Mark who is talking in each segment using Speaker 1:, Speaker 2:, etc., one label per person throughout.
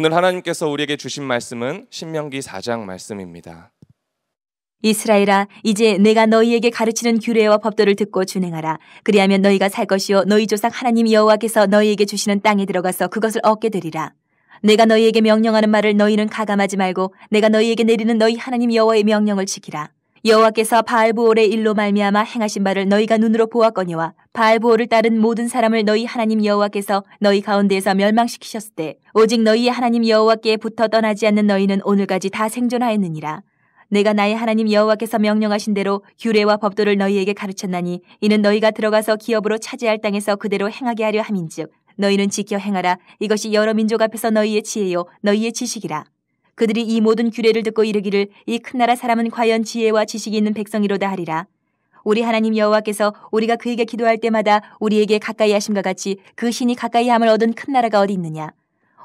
Speaker 1: 오늘 하나님께서 우리에게 주신 말씀은 신명기 4장 말씀입니다.
Speaker 2: 이스라엘아 이제 내가 너희에게 가르치는 규례와 법도를 듣고 준행하라 그리하면 너희가 살 것이요 너희 조상 하나님 여호와께서 너희에게 주시는 땅에 들어가서 그것을 얻게 되리라 내가 너희에게 명령하는 말을 너희는 가감하지 말고 내가 너희에게 내리는 너희 하나님 여호와의 명령을 지키라 여호와께서 바알보올의 일로 말미암아 행하신 바를 너희가 눈으로 보았거니와 바알보올을 따른 모든 사람을 너희 하나님 여호와께서 너희 가운데에서 멸망시키셨을 때 오직 너희의 하나님 여호와께 붙어 떠나지 않는 너희는 오늘까지 다 생존하였느니라. 내가 나의 하나님 여호와께서 명령하신 대로 규례와 법도를 너희에게 가르쳤나니 이는 너희가 들어가서 기업으로 차지할 땅에서 그대로 행하게 하려 함인즉 너희는 지켜 행하라 이것이 여러 민족 앞에서 너희의 지혜요 너희의 지식이라. 그들이 이 모든 규례를 듣고 이르기를 이 큰 나라 사람은 과연 지혜와 지식이 있는 백성이로다 하리라. 우리 하나님 여호와께서 우리가 그에게 기도할 때마다 우리에게 가까이 하심과 같이 그 신이 가까이 함을 얻은 큰 나라가 어디 있느냐.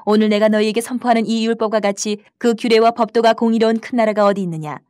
Speaker 2: 오늘 내가 너희에게 선포하는 이 율법과 같이 그 규례와 법도가 공의로운 큰 나라가 어디 있느냐.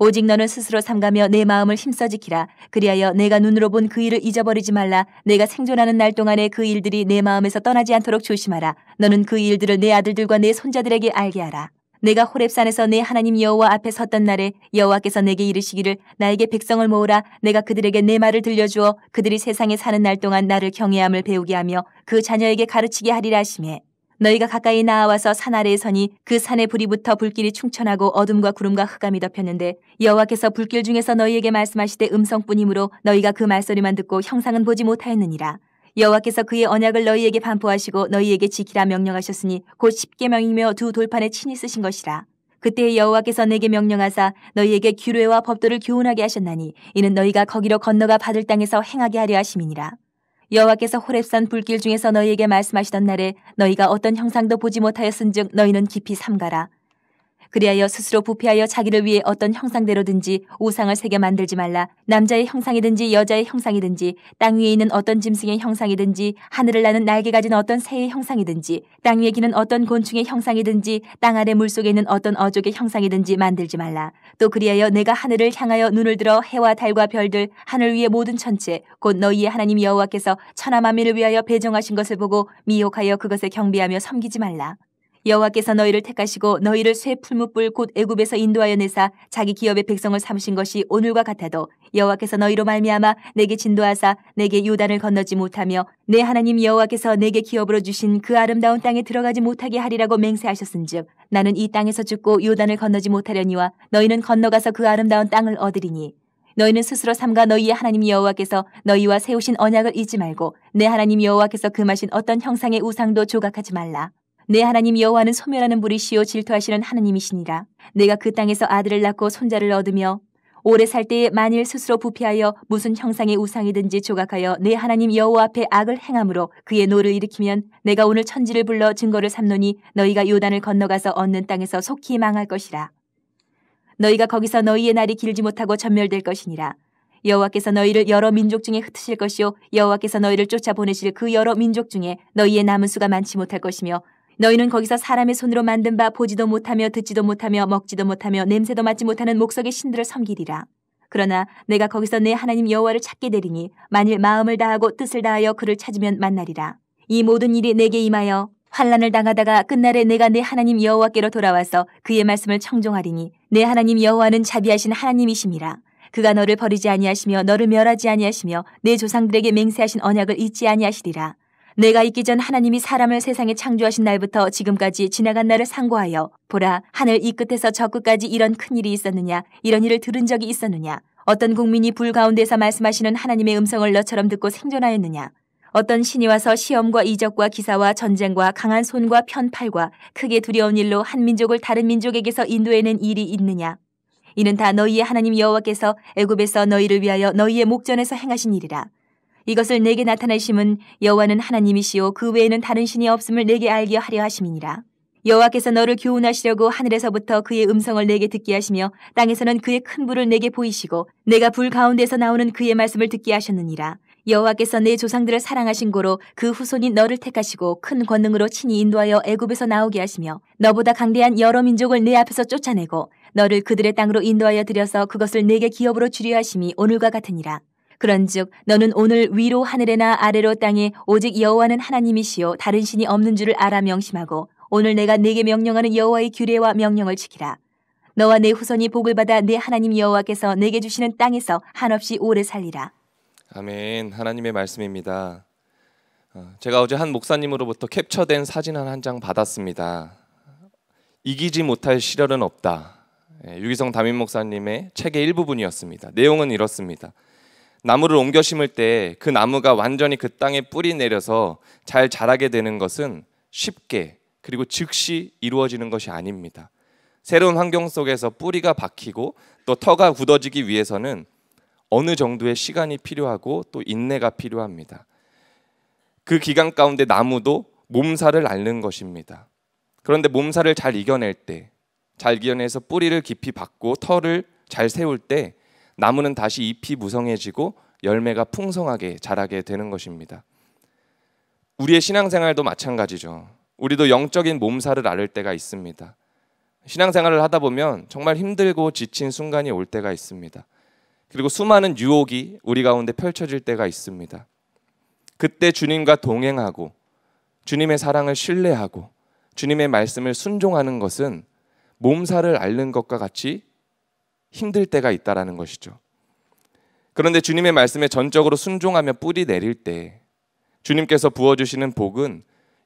Speaker 2: 오직 너는 스스로 삼가며 내 마음을 힘써 지키라. 그리하여 내가 눈으로 본 그 일을 잊어버리지 말라. 내가 생존하는 날 동안에 그 일들이 내 마음에서 떠나지 않도록 조심하라. 너는 그 일들을 내 아들들과 내 손자들에게 알게 하라. 내가 호랩산에서 내 하나님 여호와 앞에 섰던 날에 여호와께서 내게 이르시기를 나에게 백성을 모으라 내가 그들에게 내 말을 들려주어 그들이 세상에 사는 날 동안 나를 경외함을 배우게 하며 그 자녀에게 가르치게 하리라 하심에 너희가 가까이 나아와서 산 아래에 서니 그 산의 불이 부터 불길이 충천하고 어둠과 구름과 흑암이 덮였는데 여호와께서 불길 중에서 너희에게 말씀하시되 음성뿐이므로 너희가 그 말소리만 듣고 형상은 보지 못하였느니라 여호와께서 그의 언약을 너희에게 반포하시고 너희에게 지키라 명령하셨으니 곧 십계명이며 두 돌판에 친히 쓰신 것이라. 그때 여호와께서 내게 명령하사 너희에게 규례와 법도를 교훈하게 하셨나니 이는 너희가 거기로 건너가 받을 땅에서 행하게 하려 하심이니라. 여호와께서 호랩산 불길 중에서 너희에게 말씀하시던 날에 너희가 어떤 형상도 보지 못하였은즉 너희는 깊이 삼가라. 그리하여 스스로 부패하여 자기를 위해 어떤 형상대로든지 우상을 새겨 만들지 말라. 남자의 형상이든지 여자의 형상이든지 땅 위에 있는 어떤 짐승의 형상이든지 하늘을 나는 날개 가진 어떤 새의 형상이든지 땅 위에 기는 어떤 곤충의 형상이든지 땅 아래 물속에 있는 어떤 어족의 형상이든지 만들지 말라. 또 그리하여 내가 하늘을 향하여 눈을 들어 해와 달과 별들 하늘 위의 모든 천체 곧 너희의 하나님 여호와께서 천하 만민을 위하여 배정하신 것을 보고 미혹하여 그것에 경비하며 섬기지 말라. 여호와께서 너희를 택하시고 너희를 쇠 풀무불 곧 애굽에서 인도하여 내사 자기 기업의 백성을 삼신 것이 오늘과 같아도 여호와께서 너희로 말미암아 내게 진도하사 내게 요단을 건너지 못하며 내 하나님 여호와께서 내게 기업으로 주신 그 아름다운 땅에 들어가지 못하게 하리라고 맹세하셨은즉 나는 이 땅에서 죽고 요단을 건너지 못하려니와 너희는 건너가서 그 아름다운 땅을 얻으리니 너희는 스스로 삼가 너희의 하나님 여호와께서 너희와 세우신 언약을 잊지 말고 내 하나님 여호와께서 금하신 그 어떤 형상의 우상도 조각하지 말라. 내 하나님 여호와는 소멸하는 불이시요 질투하시는 하나님이시니라 내가 그 땅에서 아들을 낳고 손자를 얻으며 오래 살 때에 만일 스스로 부패하여 무슨 형상의 우상이든지 조각하여 내 하나님 여호와 앞에 악을 행함으로 그의 노를 일으키면 내가 오늘 천지를 불러 증거를 삼노니 너희가 요단을 건너가서 얻는 땅에서 속히 망할 것이라. 너희가 거기서 너희의 날이 길지 못하고 전멸될 것이니라. 여호와께서 너희를 여러 민족 중에 흩으실 것이요 여호와께서 너희를 쫓아 보내실 그 여러 민족 중에 너희의 남은 수가 많지 못할 것이며 너희는 거기서 사람의 손으로 만든 바 보지도 못하며 듣지도 못하며 먹지도 못하며 냄새도 맡지 못하는 목석의 신들을 섬기리라. 그러나 내가 거기서 내 하나님 여호와를 찾게 되리니 만일 마음을 다하고 뜻을 다하여 그를 찾으면 만나리라. 이 모든 일이 내게 임하여 환란을 당하다가 끝날에 내가 내 하나님 여호와께로 돌아와서 그의 말씀을 청종하리니 내 하나님 여호와는 자비하신 하나님이심이라. 그가 너를 버리지 아니하시며 너를 멸하지 아니하시며 내 조상들에게 맹세하신 언약을 잊지 아니하시리라. 내가 있기 전 하나님이 사람을 세상에 창조하신 날부터 지금까지 지나간 날을 상고하여 보라 하늘 이 끝에서 저 끝까지 이런 큰 일이 있었느냐 이런 일을 들은 적이 있었느냐 어떤 국민이 불 가운데서 말씀하시는 하나님의 음성을 너처럼 듣고 생존하였느냐 어떤 신이 와서 시험과 이적과 기사와 전쟁과 강한 손과 편팔과 크게 두려운 일로 한 민족을 다른 민족에게서 인도해낸 일이 있느냐 이는 다 너희의 하나님 여호와께서 애굽에서 너희를 위하여 너희의 목전에서 행하신 일이라 이것을 내게 나타내심은 여호와는 하나님이시요 그 외에는 다른 신이 없음을 내게 알게 하려 하심이니라. 여호와께서 너를 교훈하시려고 하늘에서부터 그의 음성을 내게 듣게 하시며 땅에서는 그의 큰 불을 내게 보이시고 내가 불 가운데서 나오는 그의 말씀을 듣게 하셨느니라. 여호와께서 내 조상들을 사랑하신 고로 그 후손이 너를 택하시고 큰 권능으로 친히 인도하여 애굽에서 나오게 하시며 너보다 강대한 여러 민족을 내 앞에서 쫓아내고 너를 그들의 땅으로 인도하여 들여서 그것을 내게 기업으로 주려 하심이 오늘과 같으니라. 그런즉 너는 오늘 위로 하늘에나 아래로 땅에 오직 여호와는 하나님이시요 다른 신이 없는 줄을 알아 명심하고 오늘 내가 네게 명령하는 여호와의 규례와 명령을 지키라. 너와 내 후손이 복을 받아 내 하나님 여호와께서 내게 주시는 땅에서 한없이 오래 살리라.
Speaker 1: 아멘. 하나님의 말씀입니다. 어, 제가 어제 한 목사님으로부터 캡처된 사진 한한장 받았습니다. 이기지 못할 시련은 없다. 예, 유기성 담임 목사님의 책의 일부분이었습니다. 내용은 이렇습니다. 나무를 옮겨 심을 때 그 나무가 완전히 그 땅에 뿌리 내려서 잘 자라게 되는 것은 쉽게 그리고 즉시 이루어지는 것이 아닙니다. 새로운 환경 속에서 뿌리가 박히고 또 터가 굳어지기 위해서는 어느 정도의 시간이 필요하고 또 인내가 필요합니다. 그 기간 가운데 나무도 몸살을 앓는 것입니다. 그런데 몸살을 잘 이겨낼 때, 잘 이겨내서 뿌리를 깊이 박고 터를 잘 세울 때 나무는 다시 잎이 무성해지고 열매가 풍성하게 자라게 되는 것입니다. 우리의 신앙생활도 마찬가지죠. 우리도 영적인 몸살을 앓을 때가 있습니다. 신앙생활을 하다 보면 정말 힘들고 지친 순간이 올 때가 있습니다. 그리고 수많은 유혹이 우리 가운데 펼쳐질 때가 있습니다. 그때 주님과 동행하고 주님의 사랑을 신뢰하고 주님의 말씀을 순종하는 것은 몸살을 앓는 것과 같이 힘들 때가 있다라는 것이죠. 그런데 주님의 말씀에 전적으로 순종하며 뿌리 내릴 때 주님께서 부어주시는 복은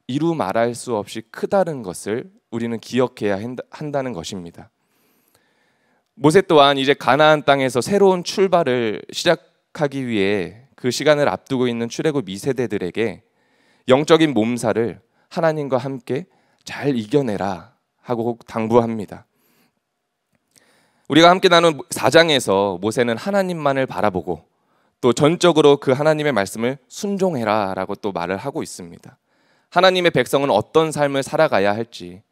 Speaker 1: 이루 말할 수 없이 크다는 것을 우리는 기억해야 한다는 것입니다. 모세 또한 이제 가나안 땅에서 새로운 출발을 시작하기 위해 그 시간을 앞두고 있는 출애굽 2세대들에게 영적인 몸살을 하나님과 함께 잘 이겨내라 하고 당부합니다. 우리가 함께 나눈 4장에서 모세는 하나님만을 바라보고 또 전적으로 그 하나님의 말씀을 순종해라라고 또 말을 하고 있습니다. 하나님의 백성은 어떤 삶을 살아가야 할지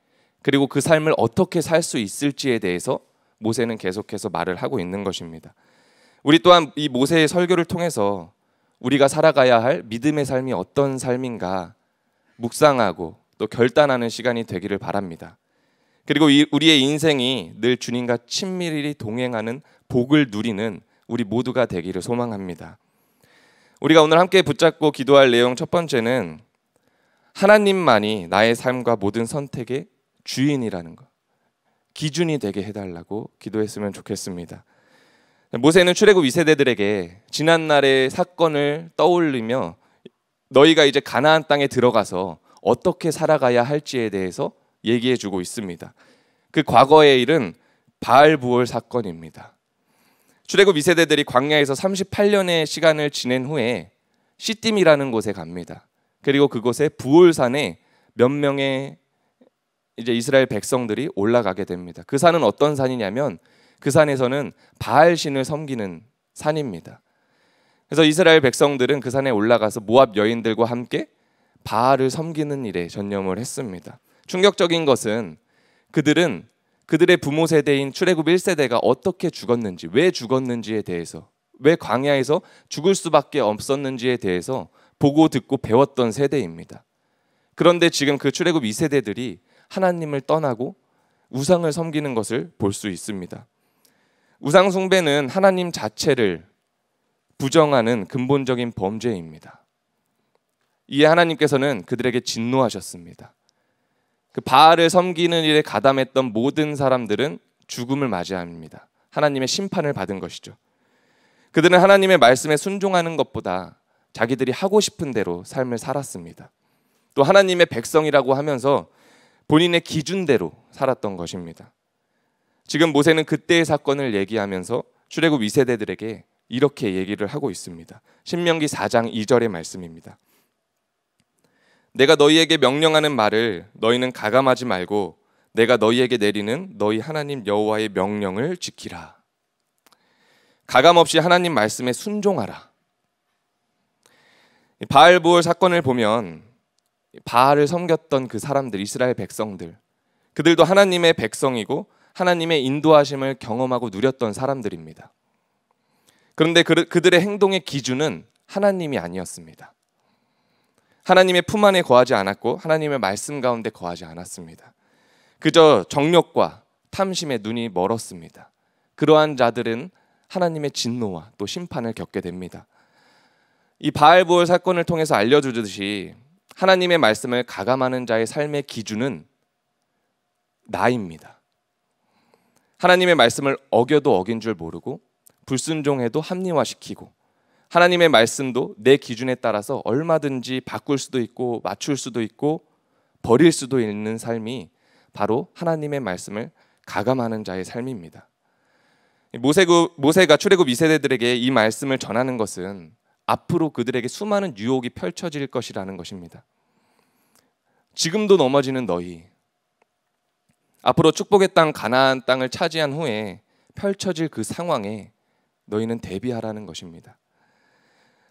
Speaker 1: 그리고 그 삶을 어떻게 살 수 있을지에 대해서 모세는 계속해서 말을 하고 있는 것입니다. 우리 또한 이 모세의 설교를 통해서 우리가 살아가야 할 믿음의 삶이 어떤 삶인가 묵상하고 또 결단하는 시간이 되기를 바랍니다. 그리고 우리의 인생이 늘 주님과 친밀히 동행하는 복을 누리는 우리 모두가 되기를 소망합니다. 우리가 오늘 함께 붙잡고 기도할 내용 첫 번째는 하나님만이 나의 삶과 모든 선택의 주인이라는 것. 기준이 되게 해달라고 기도했으면 좋겠습니다. 모세는 출애굽 2세대들에게 지난 날의 사건을 떠올리며 너희가 이제 가나안 땅에 들어가서 어떻게 살아가야 할지에 대해서 얘기해 주고 있습니다. 그 과거의 일은 바알 부월 사건입니다. 출애굽 2세대들이 광야에서 38년의 시간을 지낸 후에 시딤이라는 곳에 갑니다. 그리고 그곳에 부올산에 몇 명의 이제 이스라엘 백성들이 올라가게 됩니다. 그 산은 어떤 산이냐면 그 산에서는 바알 신을 섬기는 산입니다. 그래서 이스라엘 백성들은 그 산에 올라가서 모압 여인들과 함께 바알을 섬기는 일에 전념을 했습니다. 충격적인 것은 그들은 그들의 부모 세대인 출애굽 1세대가 어떻게 죽었는지, 왜 죽었는지에 대해서, 왜 광야에서 죽을 수밖에 없었는지에 대해서 보고 듣고 배웠던 세대입니다. 그런데 지금 그 출애굽 2세대들이 하나님을 떠나고 우상을 섬기는 것을 볼 수 있습니다. 우상 숭배는 하나님 자체를 부정하는 근본적인 범죄입니다. 이에 하나님께서는 그들에게 진노하셨습니다. 그 바알을 섬기는 일에 가담했던 모든 사람들은 죽음을 맞이합니다. 하나님의 심판을 받은 것이죠. 그들은 하나님의 말씀에 순종하는 것보다 자기들이 하고 싶은 대로 삶을 살았습니다. 또 하나님의 백성이라고 하면서 본인의 기준대로 살았던 것입니다. 지금 모세는 그때의 사건을 얘기하면서 출애굽 2세대들에게 이렇게 얘기를 하고 있습니다. 신명기 4장 2절의 말씀입니다. 내가 너희에게 명령하는 말을 너희는 가감하지 말고 내가 너희에게 내리는 너희 하나님 여호와의 명령을 지키라. 가감 없이 하나님 말씀에 순종하라. 바알 부울 사건을 보면 바알을 섬겼던 그 사람들 이스라엘 백성들 그들도 하나님의 백성이고 하나님의 인도하심을 경험하고 누렸던 사람들입니다. 그런데 그, 그들의 행동의 기준은 하나님이 아니었습니다. 하나님의 품 안에 거하지 않았고 하나님의 말씀 가운데 거하지 않았습니다. 그저 정력과 탐심의 눈이 멀었습니다. 그러한 자들은 하나님의 진노와 또 심판을 겪게 됩니다. 이 바알보올 사건을 통해서 알려주듯이 하나님의 말씀을 가감하는 자의 삶의 기준은 나입니다. 하나님의 말씀을 어겨도 어긴 줄 모르고 불순종해도 합리화시키고 하나님의 말씀도 내 기준에 따라서 얼마든지 바꿀 수도 있고 맞출 수도 있고 버릴 수도 있는 삶이 바로 하나님의 말씀을 가감하는 자의 삶입니다. 모세구, 모세가 출애굽 2세대들에게 이 말씀을 전하는 것은 앞으로 그들에게 수많은 유혹이 펼쳐질 것이라는 것입니다. 지금도 넘어지는 너희 앞으로 축복의 땅 가나안 땅을 차지한 후에 펼쳐질 그 상황에 너희는 대비하라는 것입니다.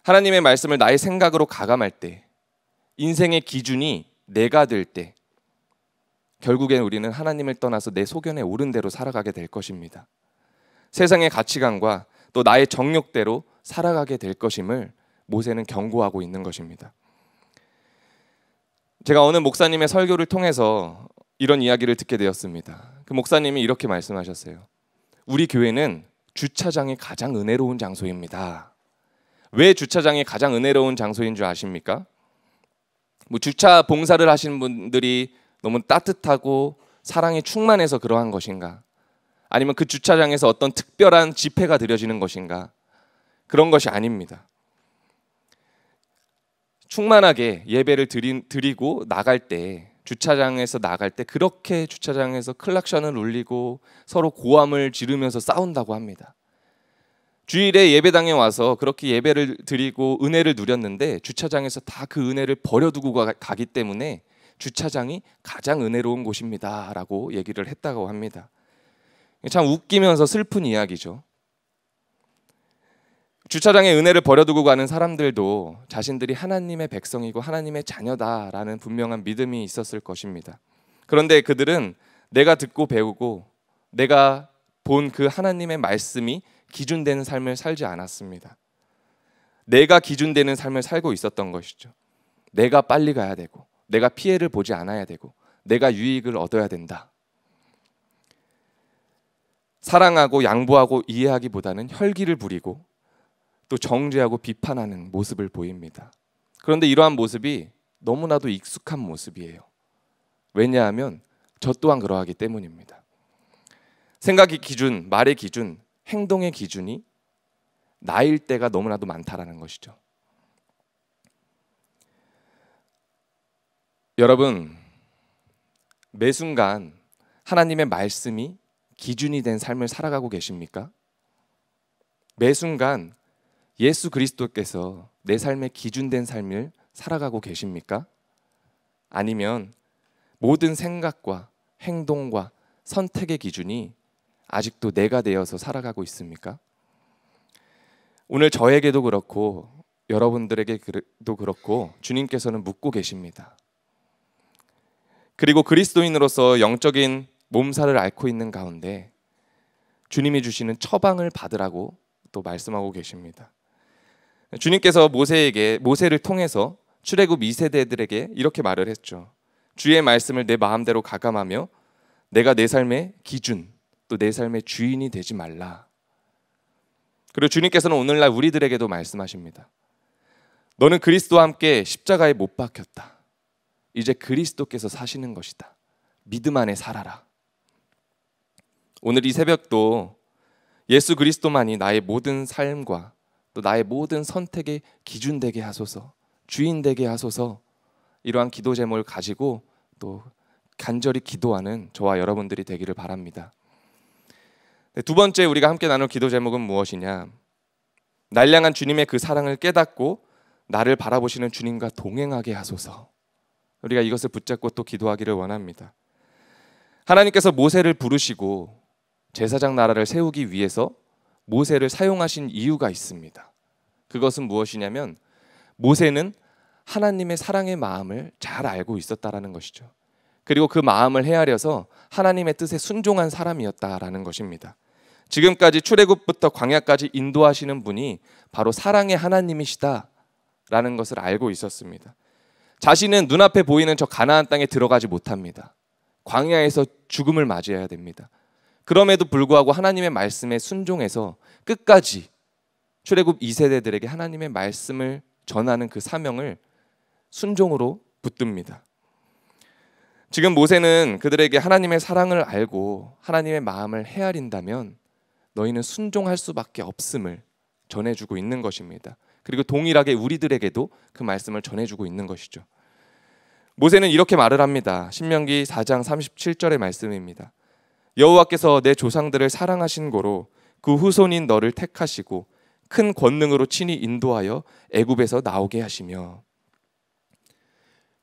Speaker 1: 하나님의 말씀을 나의 생각으로 가감할 때, 인생의 기준이 내가 될 때, 결국엔 우리는 하나님을 떠나서 내 소견에 오른 대로 살아가게 될 것입니다. 세상의 가치관과 또 나의 정욕대로 살아가게 될 것임을 모세는 경고하고 있는 것입니다. 제가 어느 목사님의 설교를 통해서 이런 이야기를 듣게 되었습니다. 그 목사님이 이렇게 말씀하셨어요. 우리 교회는 주차장이 가장 은혜로운 장소입니다. 왜 주차장이 가장 은혜로운 장소인 줄 아십니까? 뭐 주차 봉사를 하시 분들이 너무 따뜻하고 사랑이 충만해서 그러한 것인가? 아니면 그 주차장에서 어떤 특별한 집회가 드려지는 것인가? 그런 것이 아닙니다. 충만하게 예배를 드린, 드리고 나갈 때 주차장에서 나갈 때 그렇게 주차장에서 클락션을 울리고 서로 고함을 지르면서 싸운다고 합니다. 주일에 예배당에 와서 그렇게 예배를 드리고 은혜를 누렸는데 주차장에서 다 그 은혜를 버려두고 가, 가기 때문에 주차장이 가장 은혜로운 곳입니다라고 얘기를 했다고 합니다. 참 웃기면서 슬픈 이야기죠. 주차장에 은혜를 버려두고 가는 사람들도 자신들이 하나님의 백성이고 하나님의 자녀다라는 분명한 믿음이 있었을 것입니다. 그런데 그들은 내가 듣고 배우고 내가 본 그 하나님의 말씀이 기준되는 삶을 살지 않았습니다. 내가 기준되는 삶을 살고 있었던 것이죠. 내가 빨리 가야 되고, 내가 피해를 보지 않아야 되고, 내가 유익을 얻어야 된다. 사랑하고 양보하고 이해하기보다는 혈기를 부리고 또 정죄하고 비판하는 모습을 보입니다. 그런데 이러한 모습이 너무나도 익숙한 모습이에요. 왜냐하면 저 또한 그러하기 때문입니다. 생각의 기준, 말의 기준, 행동의 기준이 나일 때가 너무나도 많다라는 것이죠. 여러분, 매 순간 하나님의 말씀이 기준이 된 삶을 살아가고 계십니까? 매 순간 예수 그리스도께서 내 삶의 기준된 삶을 살아가고 계십니까? 아니면 모든 생각과 행동과 선택의 기준이 아직도 내가 되어서 살아가고 있습니까? 오늘 저에게도 그렇고 여러분들에게도 그렇고 주님께서는 묻고 계십니다. 그리고 그리스도인으로서 영적인 몸살을 앓고 있는 가운데 주님이 주시는 처방을 받으라고 또 말씀하고 계십니다. 주님께서 모세에게 모세를 통해서 출애굽 2세대들에게 이렇게 말을 했죠. 주의 말씀을 내 마음대로 가감하며 내가 내 삶의 기준, 또내 삶의 주인이 되지 말라. 그리고 주님께서는 오늘날 우리들에게도 말씀하십니다. 너는 그리스도와 함께 십자가에 못 박혔다. 이제 그리스도께서 사시는 것이다. 믿음 안에 살아라. 오늘 이 새벽도 예수 그리스도만이 나의 모든 삶과 또 나의 모든 선택의 기준 되게 하소서, 주인 되게 하소서 이러한 기도 제목을 가지고 또 간절히 기도하는 저와 여러분들이 되기를 바랍니다. 네, 두 번째 우리가 함께 나눌 기도 제목은 무엇이냐? 날량한 주님의 그 사랑을 깨닫고 나를 바라보시는 주님과 동행하게 하소서. 우리가 이것을 붙잡고 또 기도하기를 원합니다. 하나님께서 모세를 부르시고 제사장 나라를 세우기 위해서 모세를 사용하신 이유가 있습니다. 그것은 무엇이냐면 모세는 하나님의 사랑의 마음을 잘 알고 있었다라는 것이죠. 그리고 그 마음을 헤아려서 하나님의 뜻에 순종한 사람이었다라는 것입니다. 지금까지 출애굽부터 광야까지 인도하시는 분이 바로 사랑의 하나님이시다라는 것을 알고 있었습니다. 자신은 눈앞에 보이는 저 가나안 땅에 들어가지 못합니다. 광야에서 죽음을 맞이해야 됩니다. 그럼에도 불구하고 하나님의 말씀에 순종해서 끝까지 출애굽 2세대들에게 하나님의 말씀을 전하는 그 사명을 순종으로 붙듭니다. 지금 모세는 그들에게 하나님의 사랑을 알고 하나님의 마음을 헤아린다면 너희는 순종할 수밖에 없음을 전해주고 있는 것입니다. 그리고 동일하게 우리들에게도 그 말씀을 전해주고 있는 것이죠. 모세는 이렇게 말을 합니다. 신명기 4장 37절의 말씀입니다. 여호와께서 내 조상들을 사랑하신 고로 그 후손인 너를 택하시고 큰 권능으로 친히 인도하여 애굽에서 나오게 하시며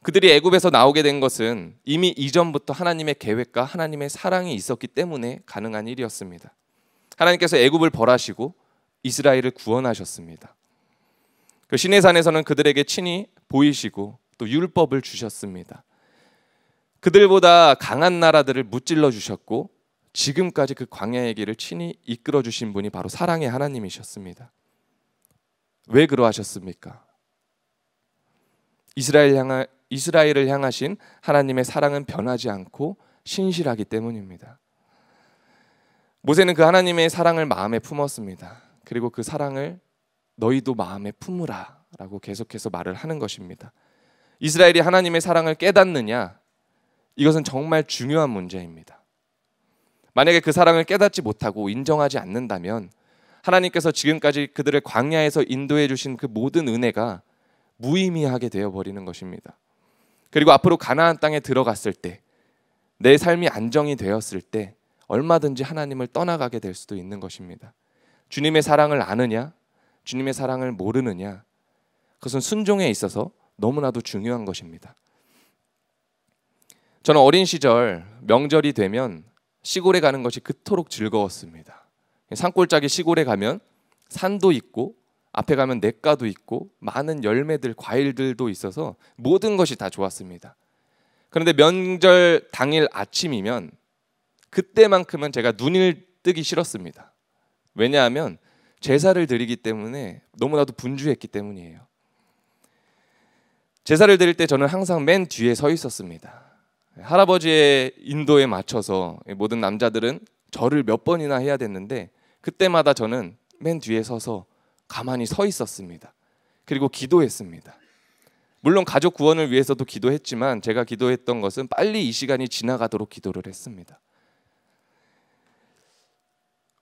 Speaker 1: 그들이 애굽에서 나오게 된 것은 이미 이전부터 하나님의 계획과 하나님의 사랑이 있었기 때문에 가능한 일이었습니다. 하나님께서 애굽을 벌하시고 이스라엘을 구원하셨습니다. 그 시내산에서는 그들에게 친히 보이시고 또 율법을 주셨습니다. 그들보다 강한 나라들을 무찔러 주셨고 지금까지 그 광야의 길을 친히 이끌어 주신 분이 바로 사랑의 하나님이셨습니다. 왜 그러하셨습니까? 이스라엘 향하, 이스라엘을 향하신 하나님의 사랑은 변하지 않고 신실하기 때문입니다. 모세는 그 하나님의 사랑을 마음에 품었습니다. 그리고 그 사랑을 너희도 마음에 품으라라고 계속해서 말을 하는 것입니다. 이스라엘이 하나님의 사랑을 깨닫느냐 이것은 정말 중요한 문제입니다. 만약에 그 사랑을 깨닫지 못하고 인정하지 않는다면 하나님께서 지금까지 그들을 광야에서 인도해 주신 그 모든 은혜가 무의미하게 되어 버리는 것입니다. 그리고 앞으로 가나안 땅에 들어갔을 때 내 삶이 안정이 되었을 때 얼마든지 하나님을 떠나가게 될 수도 있는 것입니다. 주님의 사랑을 아느냐, 주님의 사랑을 모르느냐, 그것은 순종에 있어서 너무나도 중요한 것입니다. 저는 어린 시절 명절이 되면 시골에 가는 것이 그토록 즐거웠습니다. 산골짜기 시골에 가면 산도 있고 앞에 가면 냇가도 있고 많은 열매들 과일들도 있어서 모든 것이 다 좋았습니다. 그런데 명절 당일 아침이면 그때만큼은 제가 눈을 뜨기 싫었습니다. 왜냐하면 제사를 드리기 때문에 너무나도 분주했기 때문이에요. 제사를 드릴 때 저는 항상 맨 뒤에 서 있었습니다. 할아버지의 인도에 맞춰서 모든 남자들은 절을 몇 번이나 해야 됐는데 그때마다 저는 맨 뒤에 서서 가만히 서 있었습니다. 그리고 기도했습니다. 물론 가족 구원을 위해서도 기도했지만 제가 기도했던 것은 빨리 이 시간이 지나가도록 기도를 했습니다.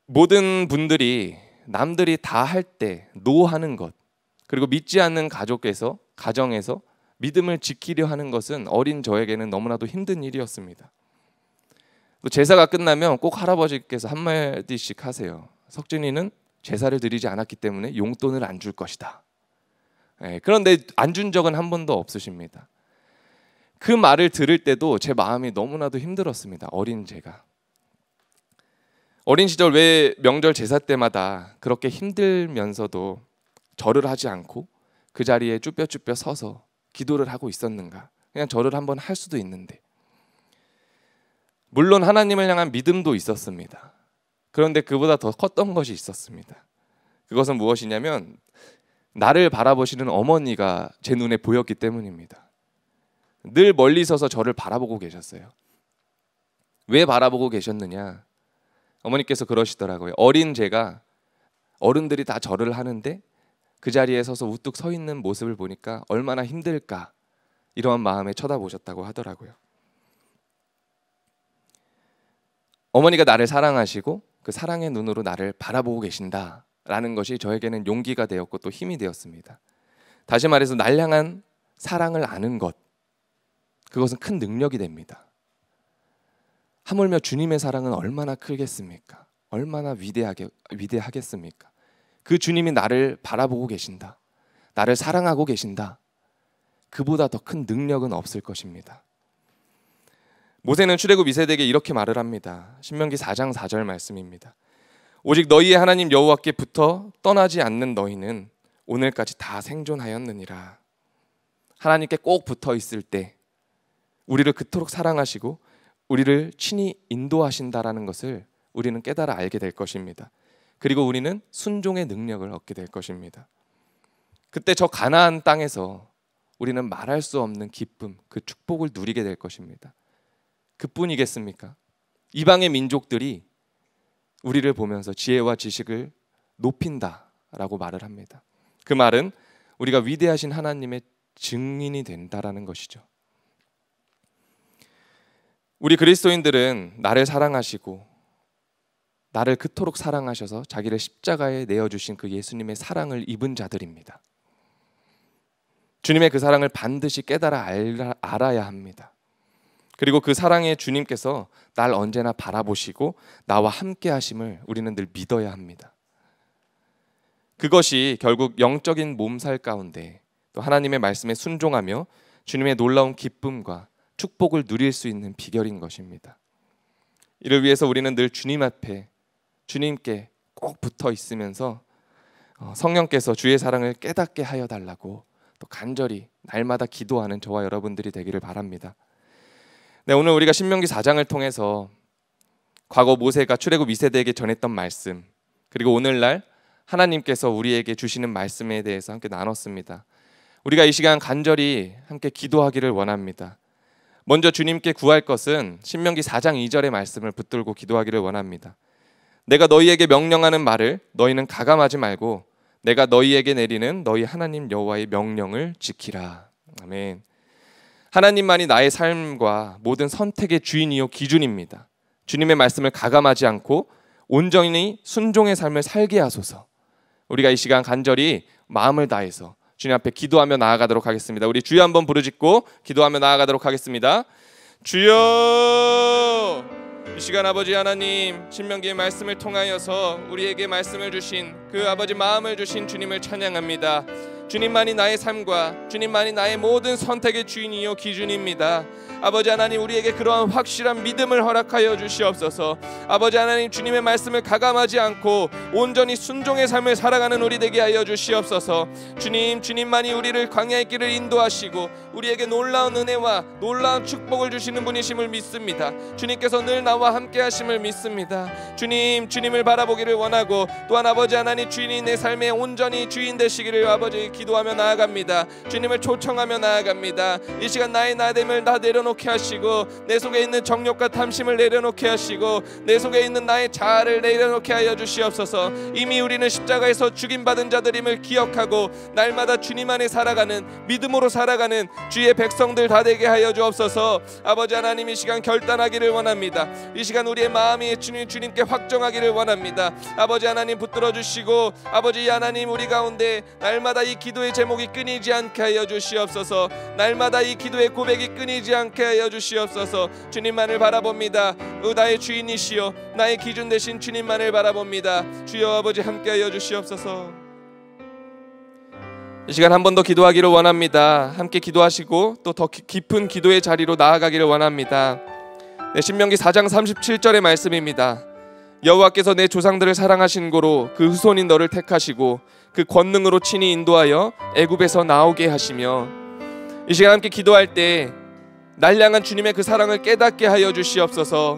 Speaker 1: 모든 분들이 남들이 다 할 때 노하는 것 그리고 믿지 않는 가족에서 가정에서 믿음을 지키려 하는 것은 어린 저에게는 너무나도 힘든 일이었습니다. 또 제사가 끝나면 꼭 할아버지께서 한 마디씩 하세요. 석진이는 제사를 드리지 않았기 때문에 용돈을 안 줄 것이다. 예, 그런데 안 준 적은 한 번도 없으십니다. 그 말을 들을 때도 제 마음이 너무나도 힘들었습니다. 어린 제가. 어린 시절 왜 명절 제사 때마다 그렇게 힘들면서도 절을 하지 않고 그 자리에 쭈뼛쭈뼛 서서 기도를 하고 있었는가? 그냥 절을 한번 할 수도 있는데. 물론 하나님을 향한 믿음도 있었습니다. 그런데 그보다 더 컸던 것이 있었습니다. 그것은 무엇이냐면 나를 바라보시는 어머니가 제 눈에 보였기 때문입니다. 늘 멀리 서서 저를 바라보고 계셨어요. 왜 바라보고 계셨느냐? 어머니께서 그러시더라고요. 어린 제가 어른들이 다 절을 하는데 그 자리에 서서 우뚝 서 있는 모습을 보니까 얼마나 힘들까 이러한 마음에 쳐다보셨다고 하더라고요. 어머니가 나를 사랑하시고 그 사랑의 눈으로 나를 바라보고 계신다라는 것이 저에게는 용기가 되었고 또 힘이 되었습니다. 다시 말해서 날량한 사랑을 아는 것 그것은 큰 능력이 됩니다. 하물며 주님의 사랑은 얼마나 크겠습니까? 얼마나 위대하게 위대하겠습니까? 그 주님이 나를 바라보고 계신다. 나를 사랑하고 계신다. 그보다 더 큰 능력은 없을 것입니다. 모세는 출애굽 2세대에게 이렇게 말을 합니다. 신명기 4장 4절 말씀입니다. 오직 너희의 하나님 여호와께 붙어 떠나지 않는 너희는 오늘까지 다 생존하였느니라. 하나님께 꼭 붙어 있을 때 우리를 그토록 사랑하시고 우리를 친히 인도하신다라는 것을 우리는 깨달아 알게 될 것입니다. 그리고 우리는 순종의 능력을 얻게 될 것입니다. 그때 저 가나안 땅에서 우리는 말할 수 없는 기쁨, 그 축복을 누리게 될 것입니다. 그뿐이겠습니까? 이방의 민족들이 우리를 보면서 지혜와 지식을 높인다라고 말을 합니다. 그 말은 우리가 위대하신 하나님의 증인이 된다라는 것이죠. 우리 그리스도인들은 나를 사랑하시고 나를 그토록 사랑하셔서 자기를 십자가에 내어 주신 그 예수님의 사랑을 입은 자들입니다. 주님의 그 사랑을 반드시 깨달아 알아야 합니다. 그리고 그 사랑의 주님께서 날 언제나 바라보시고 나와 함께 하심을 우리는 늘 믿어야 합니다. 그것이 결국 영적인 몸살 가운데 또 하나님의 말씀에 순종하며 주님의 놀라운 기쁨과 축복을 누릴 수 있는 비결인 것입니다. 이를 위해서 우리는 늘 주님 앞에 주님께 꼭 붙어 있으면서 어, 성령께서 주의 사랑을 깨닫게 하여 달라고 또 간절히 날마다 기도하는 저와 여러분들이 되기를 바랍니다. 네, 오늘 우리가 신명기 4장을 통해서 과거 모세가 출애굽 2세대에게 전했던 말씀 그리고 오늘날 하나님께서 우리에게 주시는 말씀에 대해서 함께 나눴습니다. 우리가 이 시간 간절히 함께 기도하기를 원합니다. 먼저 주님께 구할 것은 신명기 4장 2절의 말씀을 붙들고 기도하기를 원합니다. 내가 너희에게 명령하는 말을 너희는 가감하지 말고 내가 너희에게 내리는 너희 하나님 여호와의 명령을 지키라. 아멘. 하나님만이 나의 삶과 모든 선택의 주인이요 기준입니다. 주님의 말씀을 가감하지 않고 온전히 순종의 삶을 살게 하소서. 우리가 이 시간 간절히 마음을 다해서 주님 앞에 기도하며 나아가도록 하겠습니다. 우리 주여 한번 부르짖고 기도하며 나아가도록 하겠습니다.
Speaker 3: 주여 이 시간 아버지 하나님 신명기의 말씀을 통하여서 우리에게 말씀을 주신 그 아버지 마음을 주신 주님을 찬양합니다. 주님만이 나의 삶과 주님만이 나의 모든 선택의 주인이요 기준입니다. 아버지 하나님 우리에게 그러한 확실한 믿음을 허락하여 주시옵소서. 아버지 하나님 주님의 말씀을 가감하지 않고 온전히 순종의 삶을 살아가는 우리 되게 하여 주시옵소서. 주님 주님만이 우리를 광야의 길을 인도하시고 우리에게 놀라운 은혜와 놀라운 축복을 주시는 분이심을 믿습니다. 주님께서 늘 나와 함께 하심을 믿습니다. 주님 주님을 바라보기를 원하고 또한 아버지 하나님 주인이 내 삶의 온전히 주인 되시기를 아버지 기도하며 나아갑니다. 주님을 초청하며 나아갑니다. 이 시간 나의 나됨을 다 내려놓게 하시고 내 속에 있는 정욕과 탐심을 내려놓게 하시고 내 속에 있는 나의 자아를 내려놓게 하여 주시옵소서. 이미 우리는 십자가에서 죽임받은 자들임을 기억하고 날마다 주님 안에 살아가는 믿음으로 살아가는 주의 백성들 다 되게 하여 주옵소서. 아버지 하나님 이 시간 결단하기를 원합니다. 이 시간 우리의 마음이 주님 주님께 확정하기를 원합니다. 아버지 하나님 붙들어 주시고 아버지 하나님 우리 가운데 날마다 이 기... 기도의 제목이 끊이지 않게 하여 주시옵소서. 날마다 이 기도의 고백이 끊이지 않게 하여 주시옵소서. 주님만을 바라봅니다. 의다의 주인이시요 나의 기준 대신 주님만을 바라봅니다. 주여 아버지 함께 하여 주시옵소서. 이 시간 한 번 더 기도하기를 원합니다. 함께 기도하시고 또 더 깊은 기도의 자리로 나아가기를 원합니다. 네, 신명기 4장 37절의 말씀입니다. 여호와께서 내 조상들을 사랑하신 고로 그 후손인 너를 택하시고 그 권능으로 친히 인도하여 애굽에서 나오게 하시며 이 시간 함께 기도할 때 날량한 주님의 그 사랑을 깨닫게 하여 주시옵소서.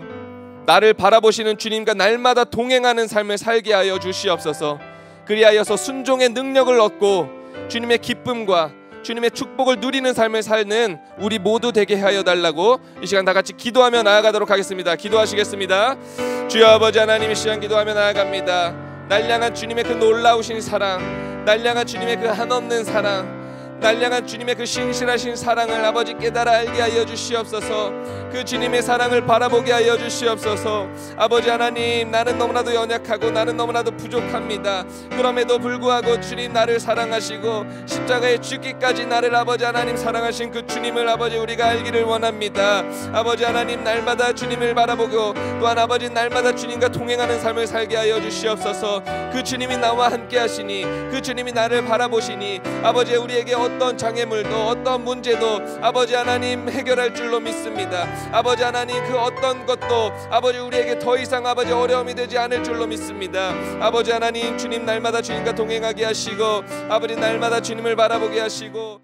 Speaker 3: 나를 바라보시는 주님과 날마다 동행하는 삶을 살게 하여 주시옵소서. 그리하여서 순종의 능력을 얻고 주님의 기쁨과 주님의 축복을 누리는 삶을 사는 우리 모두 되게 하여 달라고 이 시간 다 같이 기도하며 나아가도록 하겠습니다. 기도하시겠습니다. 주여 아버지 하나님 이 시간 기도하며 나아갑니다. 날 향한 주님의 그 놀라우신 사랑 날 향한 주님의 그 한없는 사랑 날량한 주님의 그 신실하신 사랑을 아버지 깨달아 알게 하여 주시옵소서 그 주님의 사랑을 바라보게 하여 주시옵소서 아버지 하나님 나는 너무나도 연약하고 나는 너무나도 부족합니다 그럼에도 불구하고 주님 나를 사랑하시고 십자가에 죽기까지 나를 아버지 하나님 사랑하신 그 주님을 아버지 우리가 알기를 원합니다 아버지 하나님 날마다 주님을 바라보고 또한 아버지 날마다 주님과 동행하는 삶을 살게 하여 주시옵소서 그 주님이 나와 함께 하시니 그 주님이 나를 바라보시니 아버지 우리에게 어떤 장애물도 어떤 문제도 아버지 하나님 해결할 줄로 믿습니다. 아버지 하나님 그 어떤 것도 아버지 우리에게 더 이상 아버지 어려움이 되지 않을 줄로 믿습니다. 아버지 하나님 주님 날마다 주님과 동행하게 하시고 아버지 날마다 주님을 바라보게 하시고